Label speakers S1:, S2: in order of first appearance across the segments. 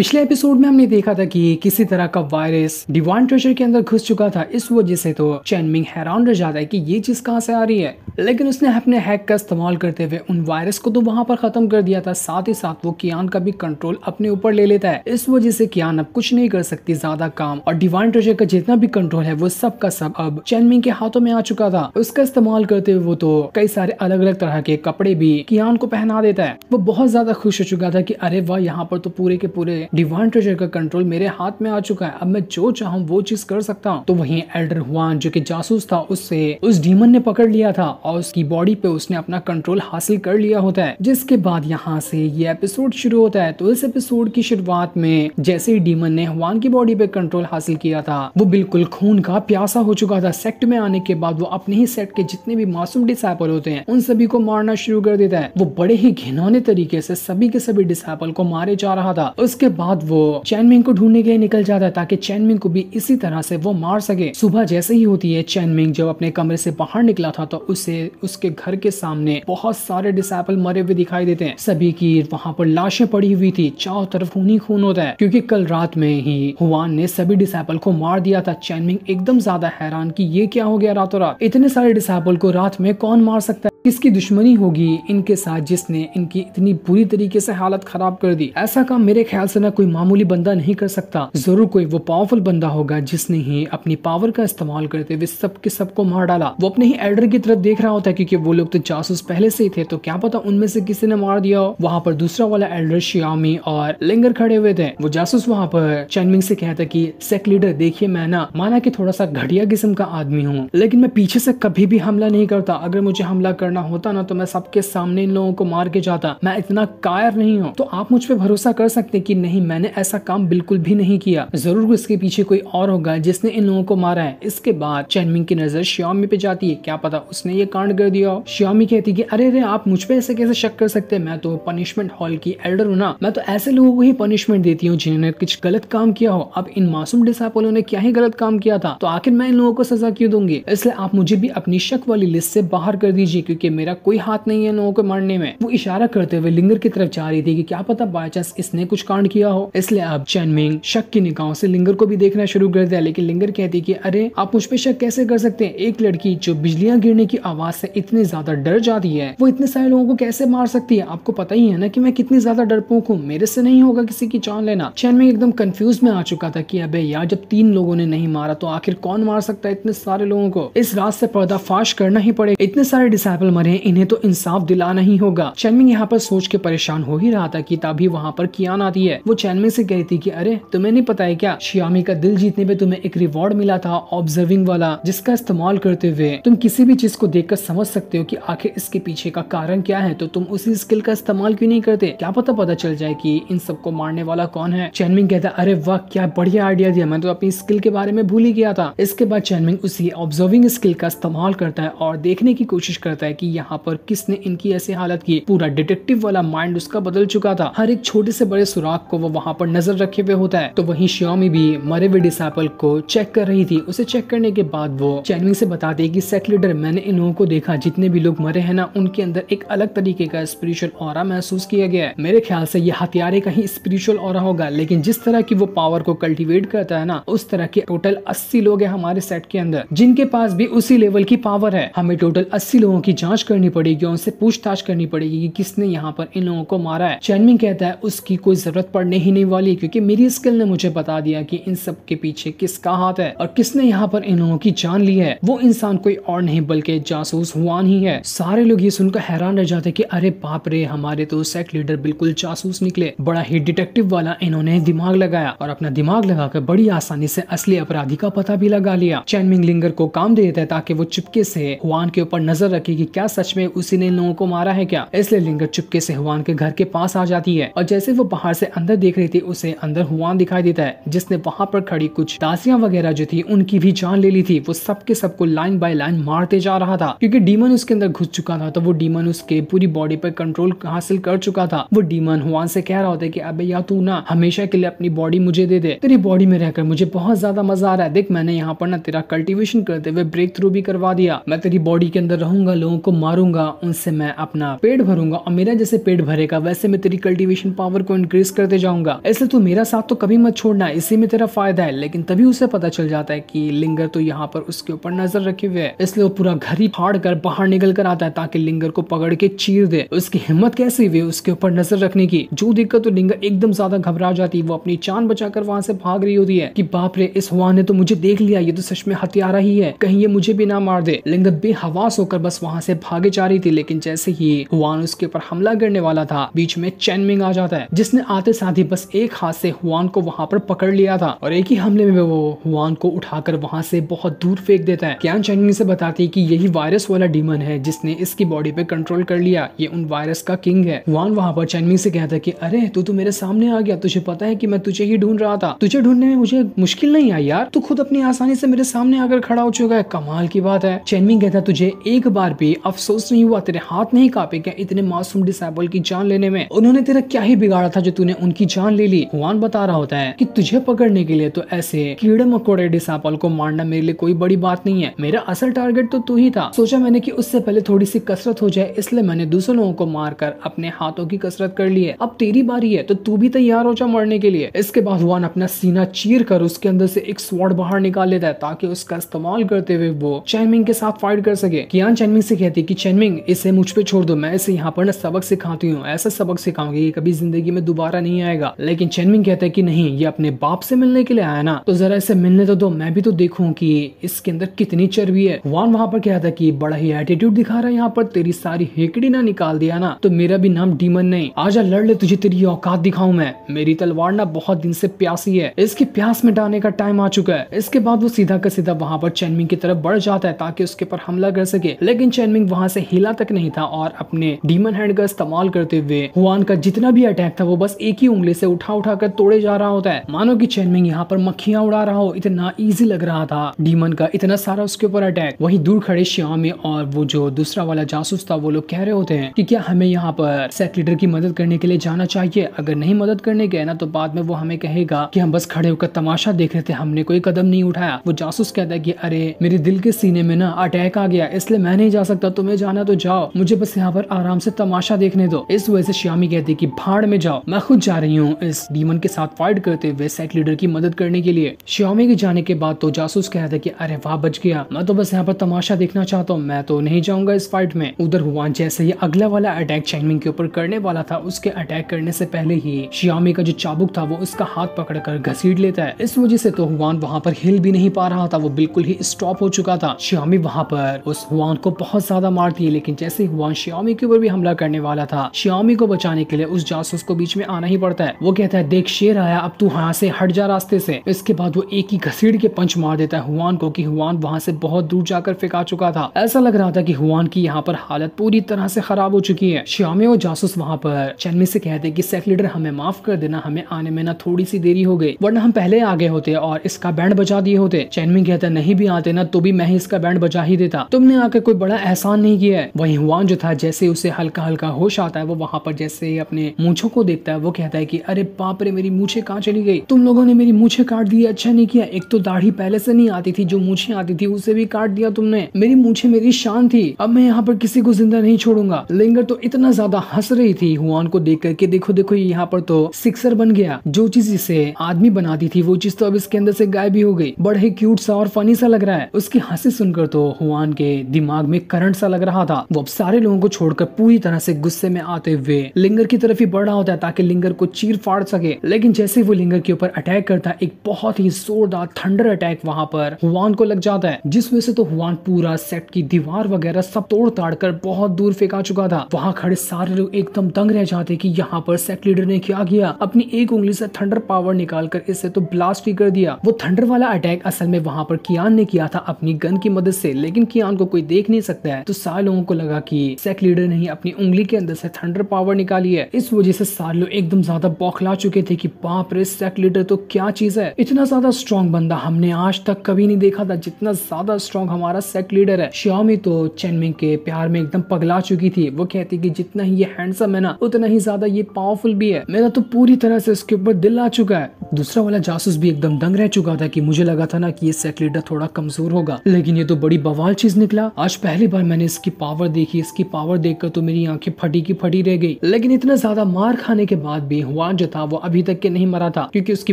S1: पिछले एपिसोड में हमने देखा था कि किसी तरह का वायरस डिवान ट्रेजर के अंदर घुस चुका था इस वजह से तो चैनमिंग हैरान रह जाता है कि ये चीज कहाँ से आ रही है लेकिन उसने अपने हैक का इस्तेमाल करते हुए उन वायरस को तो वहाँ पर खत्म कर दिया था साथ ही साथ वो कियान का भी कंट्रोल अपने ऊपर ले लेता है इस वजह से कियान अब कुछ नहीं कर सकती ज्यादा काम और डिवाइन ट्रेजर का जितना भी कंट्रोल है वो सब का सब अब चैनमिंग के हाथों में आ चुका था उसका इस्तेमाल करते हुए वो तो कई सारे अलग अलग तरह के कपड़े भी कियान को पहना देता है वो बहुत ज्यादा खुश हो चुका था की अरे वह यहाँ पर तो पूरे के पूरे डिवान ट्रेजर का कंट्रोल मेरे हाथ में आ चुका है अब मैं जो चाहूँ वो चीज कर सकता हूँ तो वहीं एल्डर हुआन जो की जासूस था उससे उस डीमन ने पकड़ लिया था और उसकी बॉडी पे उसने अपना कंट्रोल हासिल कर लिया होता है जिसके बाद यहाँ से ये एपिसोड शुरू होता है तो इस एपिसोड की शुरुआत में जैसे ही डीमन ने हुआन की बॉडी पे कंट्रोल हासिल किया था वो बिल्कुल खून का प्यासा हो चुका था सेक्ट में आने के बाद वो अपने ही सेक्ट के जितने भी मासूम डिसाइपल होते हैं उन सभी को मारना शुरू कर देता है वो बड़े ही घिनौने तरीके से सभी के सभी डिसाइपल को मारे जा रहा था उसके बाद वो चैनमिंग को ढूंढने के लिए निकल जाता है ताकि चैनमिंग को भी इसी तरह से वो मार सके सुबह जैसे ही होती है चैनमिंग जब अपने कमरे से बाहर निकला था तो उसे उसके घर के सामने बहुत सारे डिसाइपल मरे हुए दिखाई देते हैं सभी की वहाँ पर लाशें पड़ी हुई थी चारों तरफ खून ही खून होता है क्योंकि कल रात में ही हुआन ने सभी डिसाइपल को मार दिया था चैनमिंग एकदम ज्यादा हैरान की ये क्या हो गया रातों रात इतने सारे डिसैपल को रात में कौन मार सकता है किसकी दुश्मनी होगी इनके साथ जिसने इनकी इतनी बुरी तरीके से हालत खराब कर दी ऐसा काम मेरे ख्याल से ना कोई मामूली बंदा नहीं कर सकता जरूर कोई वो पावरफुल बंदा होगा जिसने ही अपनी पावर का इस्तेमाल करते हुए सबके सबको मार डाला वो अपने ही एल्डर की तरफ देख रहा होता है क्योंकि वो लोग तो जासूस पहले से ही थे तो क्या पता उनमें से किसी ने मार दिया वहाँ पर दूसरा वाला एल्डर श्यामी और लिंगर खड़े हुए थे वो जासूस वहाँ पर चैनमिंग से कहता की सेक लीडर देखिए मैं ना माना की थोड़ा सा घटिया किस्म का आदमी हूँ लेकिन मैं पीछे से कभी भी हमला नहीं करता अगर मुझे हमला कर करना होता ना तो मैं सबके सामने इन लोगों को मार के जाता मैं इतना कायर नहीं हूँ तो आप मुझ पर भरोसा कर सकते कि नहीं मैंने ऐसा काम बिल्कुल भी नहीं किया जरूर इसके पीछे कोई और होगा जिसने इन लोगों को मारा है इसके बाद चैनमिंग की नजर श्यामी पे जाती है क्या पता उसने ये कांड कर दिया श्योमी श्यामी कहती की अरे अरे आप मुझ पर ऐसे कैसे शक कर सकते हैं मैं तो पनिशमेंट हॉल की एल्डर हूँ ना मैं तो ऐसे लोगों को ही पनिशमेंट देती हूँ जिन्होंने कुछ गलत काम किया हो अब इन मासूम डिसापोलो ने क्या ही गलत काम किया था तो आखिर मैं इन लोगों को सजा क्यों दूंगी इसलिए आप मुझे भी अपनी शक वाली लिस्ट से बाहर कर दीजिए क्योंकि कि मेरा कोई हाथ नहीं है लोगों को मारने में वो इशारा करते हुए लिंगर की तरफ जा रही थी कि क्या पता बाय चांस इसने कुछ कांड किया हो इसलिए अब चैनमिंग शक की निगाहों से लिंगर को भी देखना शुरू कर दिया लेकिन लिंगर कहती की अरे आप मुझ पर शक कैसे कर सकते हैं एक लड़की जो बिजलियां गिरने की आवाज से इतनी ज्यादा डर जाती है वो इतने सारे लोगों को कैसे मार सकती है आपको पता ही है ना कि मैं कितनी ज्यादा डरपोक हूँ मेरे से नहीं होगा किसी की जान लेना चैनमिंग एकदम कंफ्यूज में आ चुका था कि अबे यार जब तीन लोगों ने नहीं मारा तो आखिर कौन मार सकता है इतने सारे लोगों को इस रात से पर्दाफाश करना ही पड़ेगा इतने सारे डिसाइपल पागल मरे इन्हें तो इंसाफ दिलाना ही होगा चैनमिंग यहाँ पर सोच के परेशान हो ही रहा था की तभी वहाँ पर कियान आती है वो चैनमिंग से कहती की अरे तुम्हें नहीं पता है क्या श्यामी का दिल जीतने पे तुम्हें एक रिवॉर्ड मिला था ऑब्जर्विंग वाला जिसका इस्तेमाल करते हुए तुम किसी भी चीज को कर समझ सकते हो की आखिर इसके पीछे का कारण क्या है तो तुम उसी स्किल का इस्तेमाल क्यों नहीं करते क्या पता पता चल जाए कि इन सबको मारने वाला कौन है चैनमिंग कहता अरे वाह क्या बढ़िया आइडिया दिया मैं तो अपनी स्किल के बारे में भूल ही गया था इसके बाद चैनमिंग उसी ऑब्जर्विंग स्किल का इस्तेमाल करता है और देखने की कोशिश करता है कि यहाँ पर किसने इनकी ऐसी हालत की पूरा डिटेक्टिव वाला माइंड उसका बदल चुका था हर एक छोटे से बड़े सुराख को वो वहाँ पर नजर रखे हुए होता है तो वही श्योमी भी मरे हुए डिसाइपल को चेक कर रही थी उसे चेक करने के बाद वो चैनविंग से बताते की सेक्ट लीडर मैंने इन लोगों को देखा जितने भी लोग मरे है ना उनके अंदर एक अलग तरीके का स्पिरिचुअल और महसूस किया गया है मेरे ख्याल से ये हथियारे का ही स्पिरिचुअल और होगा लेकिन जिस तरह की वो पावर को कल्टिवेट करता है ना उस तरह के टोटल अस्सी लोग है हमारे सेट के अंदर जिनके पास भी उसी लेवल की पावर है हमें टोटल अस्सी लोगों की जान जांच करनी पड़ेगी और उनसे पूछताछ करनी पड़ेगी कि किसने यहाँ पर इन लोगों को मारा है चैनमिंग कहता है उसकी कोई जरूरत पड़ने ही नहीं वाली क्योंकि मेरी स्किल ने मुझे बता दिया कि इन सब के पीछे किसका हाथ है और किसने यहाँ पर इन लोगों की जान ली है वो इंसान कोई और नहीं बल्कि जासूस हुआ ही है सारे लोग ये सुनकर हैरान रह जाते की अरे बाप रे हमारे तो सेक्ट लीडर बिल्कुल जासूस निकले बड़ा ही डिटेक्टिव वाला इन्होंने दिमाग लगाया और अपना दिमाग लगाकर बड़ी आसानी से असली अपराधी का पता भी लगा लिया चैनमिंग लिंगर को काम दे देता है ताकि वो चुपके से हुआन के ऊपर नजर रखे की क्या क्या सच में उसी ने इन लोगों को मारा है क्या इसलिए लिंगर चुपके से हुआन के घर के पास आ जाती है और जैसे वो बाहर से अंदर देख रही थी उसे अंदर हुआन दिखाई देता है जिसने वहाँ पर खड़ी कुछ दासियां वगैरह जो थी उनकी भी जान ले ली थी वो सबके सबको लाइन बाय लाइन मारते जा रहा था क्योंकि डीमन उसके अंदर घुस चुका था तो वो डीमन उसके पूरी बॉडी पर कंट्रोल हासिल कर चुका था वो डीमन हुआन से कह रहा होता है की अबे या तू ना हमेशा के लिए अपनी बॉडी मुझे दे दे तेरी बॉडी में रहकर मुझे बहुत ज्यादा मजा आ रहा है देख मैंने यहाँ पर ना तेरा कल्टिवेशन करते हुए ब्रेक थ्रू भी करवा दिया मैं तेरी बॉडी के अंदर रहूंगा लोगों को को मारूंगा उनसे मैं अपना पेट भरूंगा और मेरा जैसे पेट भरेगा वैसे मैं तेरी कल्टीवेशन पावर को इंक्रीज करते जाऊंगा ऐसे तू मेरा साथ तो कभी मत छोड़ना इसी में तेरा फायदा है लेकिन तभी उसे पता चल जाता है की लिंगर तो यहाँ पर उसके ऊपर नजर रखे हुए है इसलिए वो पूरा घर ही फाड़ कर बाहर निकल कर आता है ताकि लिंगर को पकड़ के चीर दे उसकी हिम्मत कैसी हुई उसके ऊपर नजर रखने की जो दिक्कत तो लिंगर एकदम ज्यादा घबरा जाती है वो अपनी चांद बचाकर वहां से भाग रही होती है कि बाप रे इस हुआ ने तो मुझे देख लिया ये तो सच में हथियारा ही है कहीं ये मुझे भी ना मार दे लिंगर बेहवास होकर बस वहां से से भागे जा रही थी लेकिन जैसे ही हुआन उसके ऊपर हमला करने वाला था बीच में चैनमिंग आ जाता है जिसने आते साथ ही बस एक हाथ से हुआन को वहां पर पकड़ लिया था और एक ही हमले में वो हुआन को उठाकर वहां से बहुत दूर फेंक देता है क्या चैनमिंग से बताती है की यही वायरस वाला डीमन है जिसने इसकी बॉडी पे कंट्रोल कर लिया ये उन वायरस का किंग है हुआन वहां पर चैनमिंग से कहता है की अरे तू तो मेरे सामने आ गया तुझे पता है की मैं तुझे ही ढूंढ रहा था तुझे ढूंढने में मुझे मुश्किल नहीं आई यार तू खुद अपनी आसानी से मेरे सामने आकर खड़ा हो चुका है कमाल की बात है चैनमिंग कहता तुझे एक बार भी अफसोस नहीं हुआ तेरे हाथ नहीं कापे क्या इतने मासूम डिसेबल की जान लेने में उन्होंने तेरा क्या ही बिगाड़ा था जो तूने उनकी जान ले ली हुआन बता रहा होता है की तुझे पकड़ने के लिए तो ऐसे कीड़े मकोड़े डिसेबल को मारना मेरे लिए कोई बड़ी बात नहीं है मेरा असल टारगेट तो तू ही था सोचा मैंने की उससे पहले थोड़ी सी कसरत हो जाए इसलिए मैंने दूसरे लोगों को मारकर अपने हाथों की कसरत कर ली है अब तेरी बारी है तो तू भी तैयार हो जा मरने के लिए इसके बाद हुआन अपना सीना चीर कर उसके अंदर से एक स्वाड बाहर निकाल लेता है ताकि उसका इस्तेमाल करते हुए वो चैनमिंग के साथ फाइट कर सके कियान चैनमिंग से कहता कहती कि चैनमिंग इसे मुझ पे छोड़ दो मैं इसे यहाँ पर ना सबक सिखाती हूँ ऐसा सबक सिखाऊंगी ये कभी जिंदगी में दोबारा नहीं आएगा लेकिन चैनमिंग कहता है कि नहीं ये अपने बाप से मिलने के लिए आया ना तो जरा इसे मिलने तो दो मैं भी तो देखूँ की इसके अंदर कितनी चर्बी है वान वहाँ पर कहता है की बड़ा ही एटीट्यूड दिखा रहा है यहाँ पर तेरी सारी हेकड़ी ना निकाल दिया ना तो मेरा भी नाम डीमन नहीं आजा लड़ ले तुझे तेरी औकात दिखाऊ मैं मेरी तलवार ना बहुत दिन से प्यासी है इसकी प्यास मिटाने का टाइम आ चुका है इसके बाद वो सीधा का सीधा वहाँ पर चैनमिंग की तरफ बढ़ जाता है ताकि उसके ऊपर हमला कर सके लेकिन चैनमिंग रिंग वहां से हिला तक नहीं था और अपने डीमन हैंड का इस्तेमाल करते हुए हुआन का जितना भी अटैक था वो बस एक ही उंगली से उठा उठा कर तोड़े जा रहा होता है मानो की चैनमिंग यहाँ पर मक्खियां उड़ा रहा हो इतना ईजी लग रहा था डीमन का इतना सारा उसके ऊपर अटैक वही दूर खड़े श्यामी और वो जो दूसरा वाला जासूस था वो लोग कह रहे होते हैं कि क्या हमें यहाँ पर सेक लीडर की मदद करने के लिए जाना चाहिए अगर नहीं मदद करने गए ना तो बाद में वो हमें कहेगा कि हम बस खड़े होकर तमाशा देख रहे थे हमने कोई कदम नहीं उठाया वो जासूस कहता है कि अरे मेरे दिल के सीने में ना अटैक आ गया इसलिए मैं नहीं जा सकता तुम्हें जाना तो जाओ मुझे बस यहाँ पर आराम से तमाशा देखने दो इस वजह से श्यामी कहती की भाड़ में जाओ मैं खुद जा रही हूँ इस डीमन के साथ फाइट करते हुए सेट लीडर की मदद करने के लिए श्यामी के जाने के बाद तो जासूस कह रहा था की अरे वाह बच गया मैं तो बस यहाँ पर तमाशा देखना चाहता हूँ मैं तो नहीं जाऊंगा इस फाइट में उधर हुआ जैसे ही अगला वाला अटैक चैनमिंग के ऊपर करने वाला था उसके अटैक करने से पहले ही श्यामी का जो चाबुक था वो उसका हाथ पकड़कर घसीट लेता है इस वजह से तो हुआन वहाँ पर हिल भी नहीं पा रहा था वो बिल्कुल ही स्टॉप हो चुका था श्यामी वहाँ पर उस हुआन को बहुत ज्यादा ज्यादा मार थी लेकिन जैसे हुआ श्यामी के ऊपर भी हमला करने वाला था श्यामी को बचाने के लिए उस जासूस को बीच में आना ही पड़ता है वो कहता है देख शेर आया अब तू यहाँ से हट जा रास्ते से इसके बाद वो एक ही घसीट के पंच मार देता है हुआन को कि हुआन वहाँ से बहुत दूर जाकर फेंका चुका था ऐसा लग रहा था कि हुआन की यहाँ पर हालत पूरी तरह से खराब हो चुकी है श्यामी और जासूस वहाँ पर चैनमी से कहते हैं कि लीडर हमें माफ कर देना हमें आने में ना थोड़ी सी देरी हो गई वरना हम पहले आगे होते और इसका बैंड बजा दिए होते चैनमी कहता नहीं भी आते ना तो भी मैं ही इसका बैंड बजा ही देता तुमने आकर कोई बड़ा एहसास नुकसान नहीं किया है वही हुआ जो था जैसे उसे हल्का हल्का होश आता है वो वहां पर जैसे अपने मूछों को देखता है वो कहता है की अरे पापरे मेरी मूछे कहाँ चली गई तुम लोगों ने मेरी मूछे काट दी अच्छा नहीं किया एक तो दाढ़ी पहले से नहीं आती थी जो मूछे आती थी उसे भी काट दिया तुमने मेरी मूछे मेरी शान थी अब मैं यहाँ पर किसी को जिंदा नहीं छोड़ूंगा लिंगर तो इतना ज्यादा हंस रही थी हुआन को देख करके देखो देखो यहाँ पर तो सिक्सर बन गया जो चीज इसे आदमी बनाती थी वो चीज तो अब इसके अंदर से गायब ही हो गई बड़े ही क्यूट सा और फनी सा लग रहा है उसकी हंसी सुनकर तो हुआन के दिमाग में करंट ऐसा लग रहा था वो अब सारे लोगों को छोड़कर पूरी तरह से गुस्से में आते हुए लिंगर की तरफ ही बढ़ रहा होता है ताकि लिंगर को चीर फाड़ सके लेकिन जैसे वो लिंगर के ऊपर अटैक करता है एक बहुत ही जोरदार थंडर अटैक वहां पर हुआन को लग जाता है जिस वजह से तो हुआन पूरा सेट की दीवार वगैरह सब तोड़ ताड़ कर बहुत दूर फेंका चुका था वहां खड़े सारे लोग एकदम दंग रह जाते कि यहाँ पर सेट लीडर ने क्या किया अपनी एक उंगली से थंडर पावर निकाल कर इसे तो ब्लास्ट भी कर दिया वो थंडर वाला अटैक असल में वहां पर कियान ने किया था अपनी गन की मदद से लेकिन कियान को कोई देख नहीं सकता है तो सारे लोगों को लगा कि सेक लीडर ने ही अपनी उंगली के अंदर से थंडर पावर निकाली है इस वजह से सारे लोग एकदम ज्यादा बौखला चुके थे कि बाप रे सेक लीडर तो क्या चीज है इतना ज्यादा स्ट्रॉन्ग बंदा हमने आज तक कभी नहीं देखा था जितना ज्यादा स्ट्रॉन्ग हमारा सेक लीडर है श्यामी तो चैनमिंग के प्यार में एकदम पगला चुकी थी वो कहती की जितना ही ये हैंडसम है ना उतना ही ज्यादा ये पावरफुल भी है मेरा तो पूरी तरह से इसके ऊपर दिल आ चुका है दूसरा वाला जासूस भी एकदम दंग रह चुका था कि मुझे लगा था ना कि ये लीडर थोड़ा कमजोर होगा लेकिन ये तो बड़ी बवाल चीज निकला आज पहली बार मैंने इसकी पावर देखी इसकी पावर देखकर तो मेरी आंखें फटी की फटी रह गई लेकिन इतना ज्यादा मार खाने के बाद भी हुआ जो था वो अभी तक के नहीं मरा था क्योंकि उसकी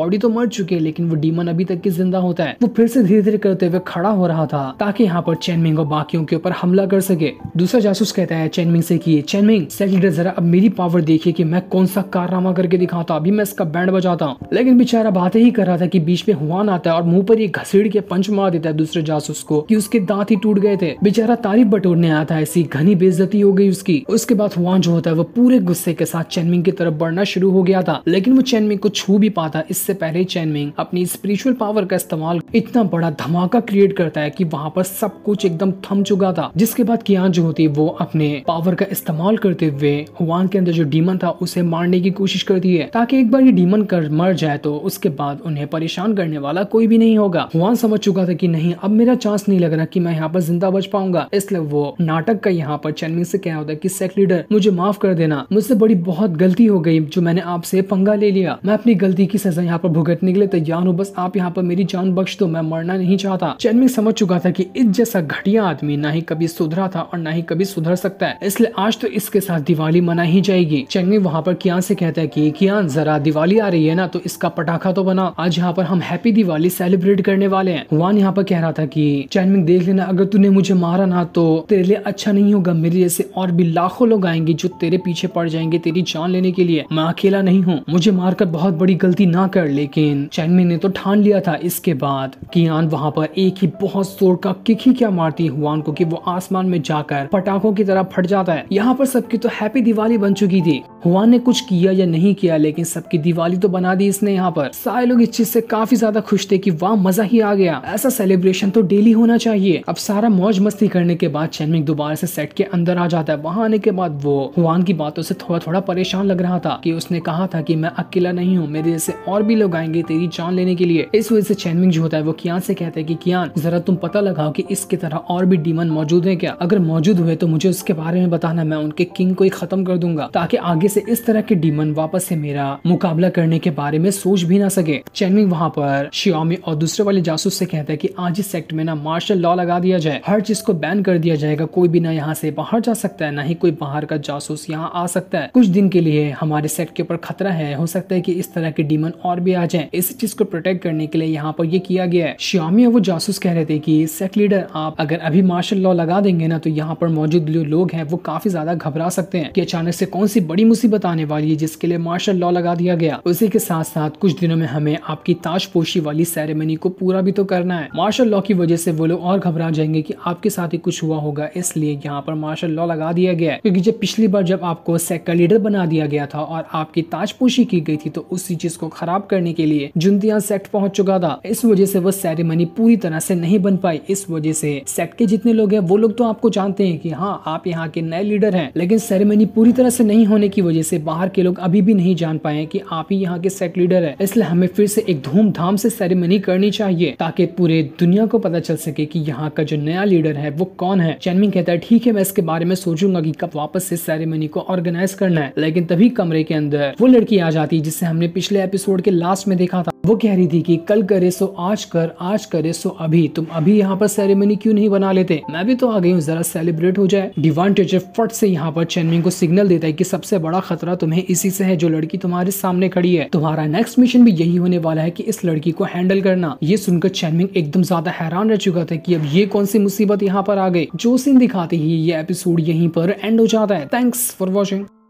S1: बॉडी तो मर चुकी है लेकिन वो डीमन अभी तक के जिंदा होता है वो फिर से धीरे धीरे करते हुए खड़ा हो रहा था ताकि यहाँ पर चैनमिंग और बाकियों के ऊपर हमला कर सके दूसरा जासूस कहता है चैनमिंग से की चैनमिंग लीडर जरा अब मेरी पावर देखिए कि मैं कौन सा कारनामा करके दिखाता तो अभी मैं इसका बैंड बजाता हूँ लेकिन लेकिन बेचारा बात ही कर रहा था कि बीच में हुआन आता है और मुंह पर ये घसीड़ के पंच मार देता है दूसरे जासूस को कि उसके दांत ही टूट गए थे बेचारा तारीफ बटोरने आया था ऐसी घनी बेजती हो गई उसकी उसके बाद हुआन जो होता है वो पूरे गुस्से के साथ चैनमिंग की तरफ बढ़ना शुरू हो गया था लेकिन वो चैनमिंग को छू भी पाता इससे पहले चैनमिंग अपनी स्पिरिचुअल पावर का इस्तेमाल इतना बड़ा धमाका क्रिएट करता है की वहाँ पर सब कुछ एकदम थम चुका था जिसके बाद कियान जो होती वो अपने पावर का इस्तेमाल करते हुए हुआन के अंदर जो डीमन था उसे मारने की कोशिश करती है ताकि एक बार ये डीमन कर मर जाए तो उसके बाद उन्हें परेशान करने वाला कोई भी नहीं होगा हुआन समझ चुका था कि नहीं अब मेरा चांस नहीं लग रहा कि मैं यहाँ पर जिंदा बच पाऊंगा इसलिए वो नाटक का यहाँ पर चैनमी से कहना होता है की सेक लीडर मुझे माफ कर देना मुझसे बड़ी बहुत गलती हो गई जो मैंने आपसे पंगा ले लिया मैं अपनी गलती की सजा यहाँ पर भुगतने के लिए तैयार हूँ बस आप यहाँ पर मेरी जान बख्श दो मैं मरना नहीं चाहता चैनमिंग समझ चुका था की इस जैसा घटिया आदमी ना ही कभी सुधरा था और ना ही कभी सुधर सकता है इसलिए आज तो इसके साथ दिवाली मनाई ही जाएगी चैनमिंग वहाँ पर कियान से कहता है की कियान जरा दिवाली आ रही है ना तो इसका पटाखा तो बना आज यहाँ पर हम हैप्पी दिवाली सेलिब्रेट करने वाले हैं वन यहाँ पर कह रहा था की चैनमिंग देख लेना अगर तूने मुझे मारा ना तो तेरे लिए अच्छा नहीं होगा मेरे जैसे और भी लाखों लोग आएंगे जो तेरे पीछे पड़ जाएंगे तेरी जान लेने के लिए मैं अकेला नहीं हूँ मुझे मारकर बहुत बड़ी गलती ना कर लेकिन चैनमिंग ने तो ठान लिया था इसके बाद आन वहाँ पर एक ही बहुत जोर का किक ही क्या मारती हुआ को की वो आसमान में जाकर पटाखों की तरह फट जाता है यहाँ पर सबकी तो हैप्पी दिवाली बन चुकी थी हुआ ने कुछ किया या नहीं किया लेकिन सबकी दिवाली तो बना दी इसने यहाँ पर सारे लोग इस चीज से काफी ज्यादा खुश थे कि वाह मजा ही आ गया ऐसा सेलिब्रेशन तो डेली होना चाहिए अब सारा मौज मस्ती करने के बाद चैनमिक दोबारा से सेट के अंदर आ जाता है वहाँ आने के बाद वो हुआन की बातों से थोड़ा थोड़ा परेशान लग रहा था कि उसने कहा था कि मैं अकेला नहीं हूँ मेरे जैसे और भी लोग आएंगे तेरी जान लेने के लिए इस वजह से चैनमिंग जो होता है वो कियान से कहते है कि कियान जरा तुम पता लगाओ कि इसके तरह और भी डीमन मौजूद है क्या अगर मौजूद हुए तो मुझे उसके बारे में बताना मैं उनके किंग को ही खत्म कर दूंगा ताकि आगे से इस तरह के डीमन वापस से मेरा मुकाबला करने के बारे में सोच भी ना सके चैनविंग वहाँ पर श्योमी और दूसरे वाले जासूस से कहते हैं कि आज इस सेक्ट में ना मार्शल लॉ लगा दिया जाए हर चीज को बैन कर दिया जाएगा कोई भी ना यहाँ से बाहर जा सकता है ना ही कोई बाहर का जासूस यहाँ आ सकता है कुछ दिन के लिए हमारे सेक्ट के ऊपर खतरा है हो सकता है की इस तरह के डीमन और भी आ जाए इस चीज को प्रोटेक्ट करने के लिए यहाँ पर ये किया गया है श्यामी और वो जासूस कह रहे थे की सेक्ट लीडर आप अगर अभी मार्शल लॉ लगा देंगे ना तो यहाँ पर मौजूद जो लोग हैं वो काफी ज्यादा घबरा सकते हैं की अचानक से कौन सी बड़ी मुसीबत आने वाली है जिसके लिए मार्शल लॉ लगा दिया गया उसी के साथ साथ बाद कुछ दिनों में हमें आपकी ताजपोशी वाली सेरेमनी को पूरा भी तो करना है मार्शल लॉ की वजह से वो लोग और घबरा जाएंगे कि आपके साथ ही कुछ हुआ होगा इसलिए यहाँ पर मार्शल लॉ लगा दिया गया है क्योंकि जब पिछली बार जब आपको सेक्ट का लीडर बना दिया गया था और आपकी ताजपोशी की गई थी तो उसी चीज को खराब करने के लिए जुंदिया सेक्ट पहुंच चुका था इस वजह से वो सेरेमनी पूरी तरह से नहीं बन पाई इस वजह से सेक्ट के जितने लोग हैं वो लोग तो आपको जानते हैं कि हाँ आप यहाँ के नए लीडर हैं लेकिन सेरेमनी पूरी तरह से नहीं होने की वजह से बाहर के लोग अभी भी नहीं जान पाए कि आप ही यहाँ के सेक्ट लीडर फेस्टिवल है इसलिए हमें फिर से एक धूमधाम से सेरेमनी करनी चाहिए ताकि पूरे दुनिया को पता चल सके कि यहाँ का जो नया लीडर है वो कौन है चैनमिंग कहता है ठीक है मैं इसके बारे में सोचूंगा कि कब वापस से सेरेमनी को ऑर्गेनाइज करना है लेकिन तभी कमरे के अंदर वो लड़की आ जाती है जिसे हमने पिछले एपिसोड के लास्ट में देखा था वो कह रही थी कि कल करे सो आज कर आज करे सो अभी तुम अभी यहाँ पर सेरेमनी क्यों नहीं बना लेते मैं भी तो आ गई हूँ जरा सेलिब्रेट हो जाए डिवान टीचर फट से यहाँ पर चैनमिंग को सिग्नल देता है कि सबसे बड़ा खतरा तुम्हें इसी से है जो लड़की तुम्हारे सामने खड़ी है तुम्हारा नेक्स्ट मिशन भी यही होने वाला है की इस लड़की को हैंडल करना ये सुनकर चैनमिंग एकदम ज्यादा हैरान रह चुका था की अब ये कौन सी मुसीबत यहाँ पर आ गई जो सीन दिखाते ही ये एपिसोड यही पर एंड हो जाता है थैंक्स फॉर वॉचिंग